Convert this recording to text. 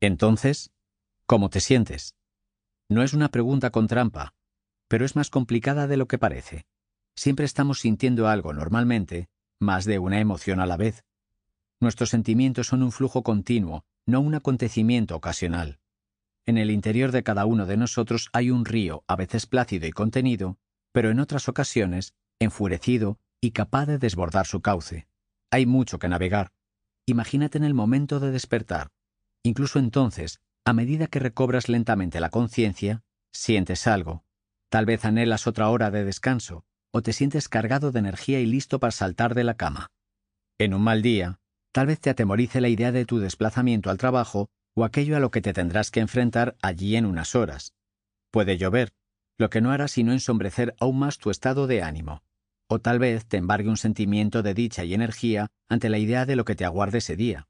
Entonces, ¿cómo te sientes? No es una pregunta con trampa, pero es más complicada de lo que parece. Siempre estamos sintiendo algo normalmente, más de una emoción a la vez. Nuestros sentimientos son un flujo continuo, no un acontecimiento ocasional. En el interior de cada uno de nosotros hay un río, a veces plácido y contenido, pero en otras ocasiones, enfurecido y capaz de desbordar su cauce. Hay mucho que navegar. Imagínate en el momento de despertar, Incluso entonces, a medida que recobras lentamente la conciencia, sientes algo. Tal vez anhelas otra hora de descanso, o te sientes cargado de energía y listo para saltar de la cama. En un mal día, tal vez te atemorice la idea de tu desplazamiento al trabajo o aquello a lo que te tendrás que enfrentar allí en unas horas. Puede llover, lo que no hará sino ensombrecer aún más tu estado de ánimo. O tal vez te embargue un sentimiento de dicha y energía ante la idea de lo que te aguarde ese día.